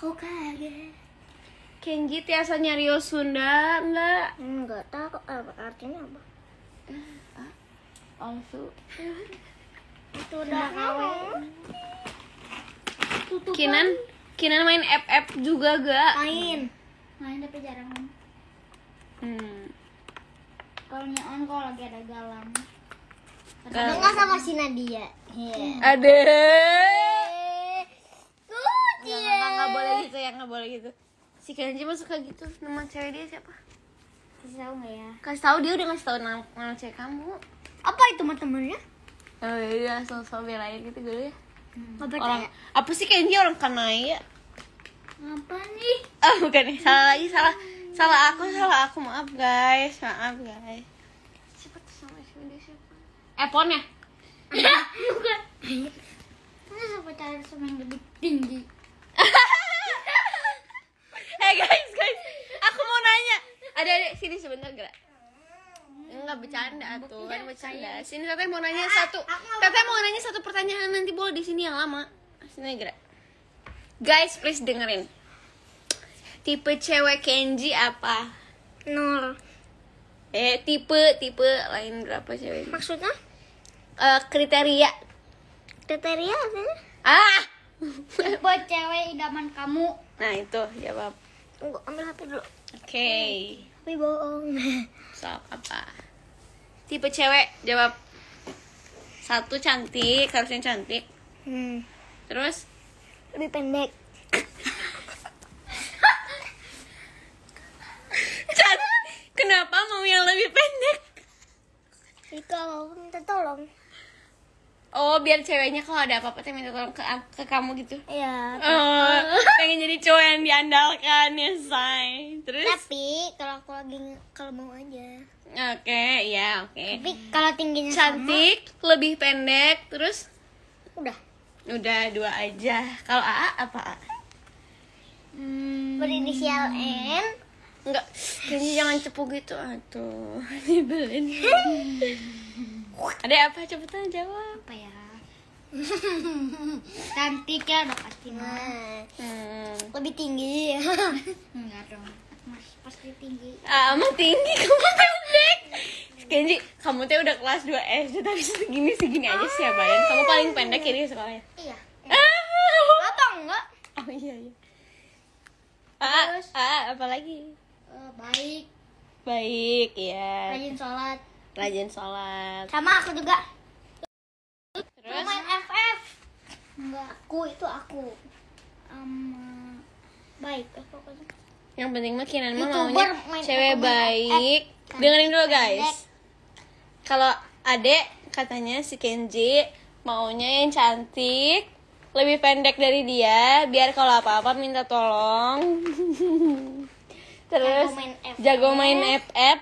Hokage Kenji tiasanya Rio Sunda enggak? Enggak tahu artinya apa. Ah, Onsu. Itu udah kawin Kinan, Kinan main FF juga gak? Main. Main tapi jarang. Hmm. Kalau nyon kalau lagi ada galang. ada enggak sama si Nadia. Yeah. Ada. ya nggak boleh gitu si Kenji mah suka gitu nama cewek dia siapa kasih tahu nggak ya kasih tahu dia udah ngasih tahu nama, nama cewek kamu apa itu teman temannya oh iya soal iya, soal belain gitu gue ya hmm. orang kayak... apa sih Kenji orang ya apa nih oh bukan nih salah lagi salah salah aku salah aku maaf guys maaf guys siapa sama siapa Epon eh, ya Iya, bukan ini siapa sama yang lebih tinggi sini sebentar gerak Enggak bercanda hmm, tuh, kan bercanda. Sini Teteh mau nanya ah, satu. Teteh mau nanya satu pertanyaan nanti boleh di sini yang lama. Sini gerak. Guys, please dengerin. Tipe cewek Kenji apa? Nol. Eh, tipe tipe lain berapa cewek? Maksudnya? Uh, kriteria. Kriteria apa? Ah. tipe cewek idaman kamu. Nah, itu jawab. Tunggu, ambil HP dulu. Oke. Okay tapi bohong soal apa tipe cewek jawab satu cantik harusnya cantik hmm. terus lebih pendek kenapa mau yang lebih pendek itu aku minta tolong Oh, biar ceweknya kalau ada apa-apa teh minta tolong ke, ke kamu gitu. Iya. Oh pengen jadi cowok yang diandalkan ya, say. Terus? Tapi kalau aku lagi kalau mau aja. Oke, okay, ya oke. Okay. Tapi kalau tingginya cantik, sama, lebih pendek, terus? Udah. Udah dua aja. Kalau A apa? A? Hmm. Berinisial N. Enggak, kayaknya jangan cepu gitu atuh. Dibelin. Ada apa? Cepetan jawab. Apa ya? Cantik ya udah pasti hmm. Hmm. Lebih tinggi. Enggak dong. Mas pasti tinggi. Ah, emang tinggi kamu pendek. Kenji, kamu tuh udah kelas 2 SD tapi segini segini aja sih ya Bayan. Kamu paling ah. pendek ya di sekolahnya. Iya. iya. Ah, apa enggak? Oh iya iya. Ah, ah, apalagi? Uh, eh, baik. Baik, ya. Rajin sholat rajin sholat sama aku juga terus main FF enggak aku itu aku um, baik ya, pokoknya yang penting mah mau mah maunya cewek baik kan. dengerin dulu guys kalau adek katanya si Kenji maunya yang cantik lebih pendek dari dia biar kalau apa-apa minta tolong terus jago main FF, jago main FF.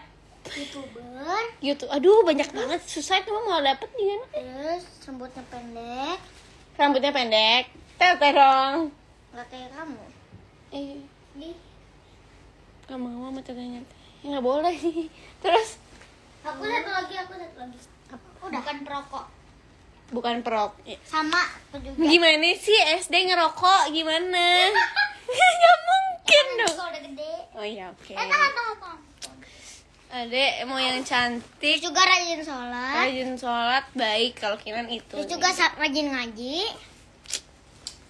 Terus? YouTube iya aduh banyak terus, banget susah itu mau dapet di mana terus rambutnya pendek rambutnya pendek teterong nggak kayak kamu eh di kamu mau sama tetenya ya nggak boleh sih, terus aku satu lagi aku satu lagi apa udah bukan perokok bukan perok iya. sama juga gimana sih SD ngerokok gimana nggak mungkin ya, dong udah gede oh iya oke okay. eh Adek mau yang cantik. Terus juga rajin sholat. Rajin sholat baik kalau kinan itu. Terus juga gitu. rajin ngaji.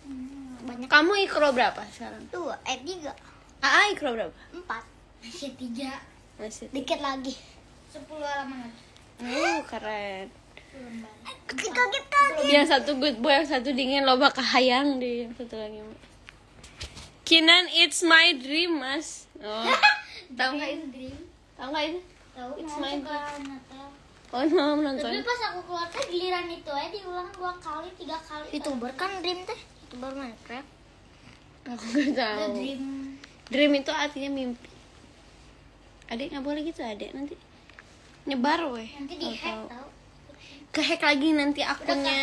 Hmm, banyak. Kamu ikro berapa sekarang? Dua, eh tiga. Aa ikro berapa? Empat. Masih tiga. Masih. Tiga. Dikit lagi. Sepuluh halaman lagi. Uh, keren. Kaget kaget. Yang satu good boy, yang satu dingin loba kahayang deh, yang satu lagi. Kinan, it's my dream, Mas. Oh. Tahu nggak itu dream? Tahu nggak itu? Tahu. It's my Oh, no, nonton. Tapi pas aku keluar teh giliran itu aja diulang dua kali, tiga kali. Itu kan Dream teh? Youtuber Minecraft. Aku nggak tahu. The dream. Dream itu artinya mimpi. Adek nggak boleh gitu, adek nanti nyebar weh. Nanti di hack tau. hack lagi nanti akunnya.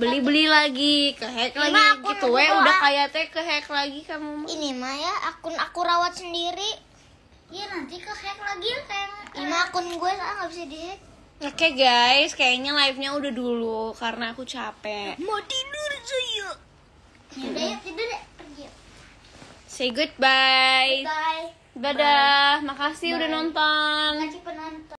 Beli-beli lagi, ke hack lagi gitu weh, udah kayak teh ke hack lagi kamu. Ini mah ya akun aku rawat sendiri Iya nanti ke hack lagi ya kan. Ini akun gue lah nggak bisa di hack. Oke okay, guys, kayaknya live-nya udah dulu karena aku capek. Mau tidur Ya Udah yuk tidur deh, ya. pergi. Say goodbye. Bye. Dadah, Bye. makasih Bye. udah nonton. Makasih penonton.